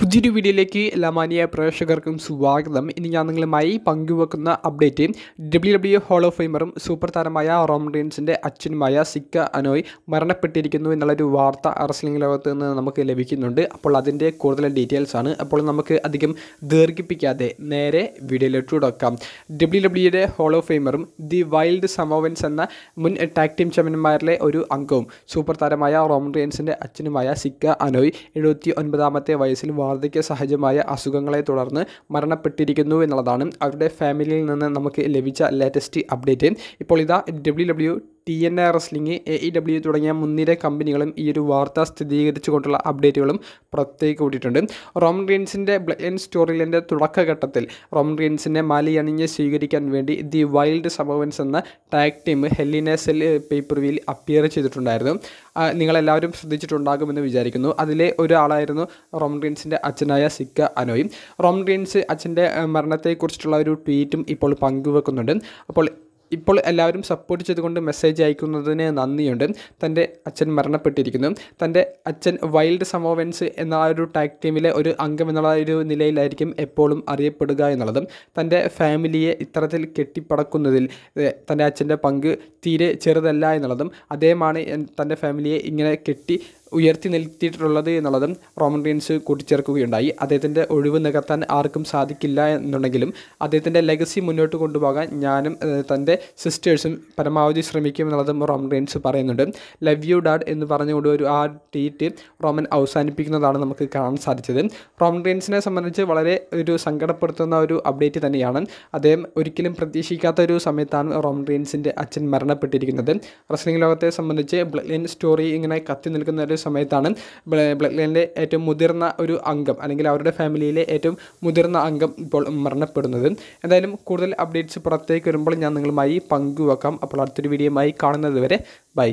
പുതിയൊരു വീഡിയോയിലേക്ക് എല്ലാ മാനിയ പ്രേക്ഷകർക്കും സ്വാഗതം ഇനി ഞാൻ നിങ്ങളുമായി പങ്കുവെക്കുന്ന update W W hall of ഫെയിമറും സൂപ്പർ താരമായ റോംഡീൻസിൻ്റെ അച്ഛനുമായ സിക്ക അനോയ് മരണപ്പെട്ടിരിക്കുന്നു എന്നുള്ളൊരു വാർത്ത അറസ്ലിംഗ് ലോകത്ത് നിന്ന് നമുക്ക് ലഭിക്കുന്നുണ്ട് അപ്പോൾ അതിൻ്റെ കൂടുതൽ ഡീറ്റെയിൽസ് ആണ് അപ്പോൾ നമുക്ക് അധികം ദീർഘിപ്പിക്കാതെ നേരെ വീഡിയോയിലോട്ട് തുടക്കാം ഡബ്ല്യു ഡബ്ല്യുയുടെ ഹോൾ ഓഫ് ഫെയിമറും ദി വൈൽഡ് സമോവൻസ് എന്ന മുൻ ടാക് ടീം ചാമ്പ്യന്മാരിലെ ഒരു അംഗവും സൂപ്പർ താരമായ റോംഡീൻസിൻ്റെ അച്ഛനുമായ സിക്ക അനോയ് എഴുപത്തി ഒൻപതാമത്തെ വയസ്സിൽ വാർദ്ധക്യ സഹജമായ അസുഖങ്ങളെ തുടർന്ന് മരണപ്പെട്ടിരിക്കുന്നു എന്നുള്ളതാണ് അവരുടെ ഫാമിലിയിൽ നിന്ന് നമുക്ക് ലഭിച്ച ലേറ്റസ്റ്റ് അപ്ഡേറ്റ് ഇപ്പോൾ ഇതാ W W T N R wrestling A E e W തുടങ്ങിയ മുൻനിര കമ്പനികളും ഈ ഒരു വാർത്ത സ്ഥിരീകരിച്ചുകൊണ്ടുള്ള അപ്ഡേറ്റുകളും പുറത്തേക്ക് വിട്ടിട്ടുണ്ട് റോമൻ റീൻസിൻ്റെ ആൻഡ് സ്റ്റോറിലിൻ്റെ തുടക്കഘട്ടത്തിൽ റോമൻ മാലി മാലിയണിഞ്ഞ് സ്വീകരിക്കാൻ വേണ്ടി ദി വൈൽഡ് സബവൻസ് എന്ന ടാഗ് ടീം സെൽ പേപ്പർവിയിൽ അപ്പിയർ ചെയ്തിട്ടുണ്ടായിരുന്നു നിങ്ങളെല്ലാവരും ശ്രദ്ധിച്ചിട്ടുണ്ടാകുമെന്ന് വിചാരിക്കുന്നു അതിലെ ഒരാളായിരുന്നു റോമൻ റീൻസിൻ്റെ അച്ഛനായ സിക്ക അനോയ് റോമൻ റീൻസ് അച്ഛൻ്റെ മരണത്തെക്കുറിച്ചിട്ടുള്ള ഒരു ട്വീറ്റും ഇപ്പോൾ പങ്കുവെക്കുന്നുണ്ട് അപ്പോൾ ഇപ്പോൾ എല്ലാവരും സപ്പോർട്ട് ചെയ്തുകൊണ്ട് മെസ്സേജ് അയക്കുന്നതിന് നന്ദിയുണ്ട് തൻ്റെ അച്ഛൻ മരണപ്പെട്ടിരിക്കുന്നു തൻ്റെ അച്ഛൻ വൈൽഡ് സമോവൻസ് എന്ന ആ ഒരു ടാഗ് ടീമിലെ ഒരു അംഗം എന്നുള്ള ഒരു നിലയിലായിരിക്കും എപ്പോഴും അറിയപ്പെടുക എന്നുള്ളതും തൻ്റെ ഫാമിലിയെ ഇത്തരത്തിൽ കെട്ടിപ്പടക്കുന്നതിൽ തൻ്റെ അച്ഛൻ്റെ പങ്ക് തീരെ ചെറുതല്ല എന്നുള്ളതും അദ്ദേഹമാണ് തൻ്റെ ഫാമിലിയെ ഇങ്ങനെ കെട്ടി ഉയർത്തി നിർത്തിയിട്ടുള്ളത് എന്നുള്ളത് റോമൻ റീൻസ് കൂട്ടിച്ചേർക്കുകയുണ്ടായി അദ്ദേഹത്തിൻ്റെ ഒഴിവ് നികത്താൻ ആർക്കും സാധിക്കില്ല എന്നുണ്ടെങ്കിലും അദ്ദേഹത്തിൻ്റെ ലെഗസി മുന്നോട്ട് കൊണ്ടുപോകാൻ ഞാനും തൻ്റെ സിസ്റ്റേഴ്സും പരമാവധി ശ്രമിക്കും എന്നുള്ളതും റോമൻ റീൻസ് പറയുന്നുണ്ട് ലവ് യു ഡാഡ് എന്ന് പറഞ്ഞുകൊണ്ട് ഒരു ആ ട്വീറ്റ് റോമൻ അവസാനിപ്പിക്കുന്നതാണ് നമുക്ക് കാണാൻ സാധിച്ചത് റോമൻ റീൻസിനെ സംബന്ധിച്ച് വളരെ ഒരു സങ്കടപ്പെടുത്തുന്ന ഒരു അപ്ഡേറ്റ് തന്നെയാണ് അദ്ദേഹം ഒരിക്കലും പ്രതീക്ഷിക്കാത്ത ഒരു സമയത്താണ് റോമൻ റീൻസിൻ്റെ അച്ഛൻ മരണപ്പെട്ടിരിക്കുന്നത് റസ്ലിംഗ് ലോകത്തെ സംബന്ധിച്ച് ബ്ലഡ് സ്റ്റോറി ഇങ്ങനെ കത്തി നിൽക്കുന്ന ഒരു ഒരു സമയത്താണ് ബ്ലഡ് ലൈനിലെ ഏറ്റവും മുതിർന്ന ഒരു അംഗം അല്ലെങ്കിൽ അവരുടെ ഫാമിലിയിലെ ഏറ്റവും മുതിർന്ന അംഗം ഇപ്പോൾ മരണപ്പെടുന്നത് എന്തായാലും കൂടുതൽ അപ്ഡേറ്റ്സ് പുറത്തേക്ക് വരുമ്പോൾ ഞാൻ നിങ്ങളുമായി പങ്കുവെക്കാം അപ്പോൾ അടുത്തൊരു വീഡിയോയുമായി കാണുന്നത് വരെ ബൈ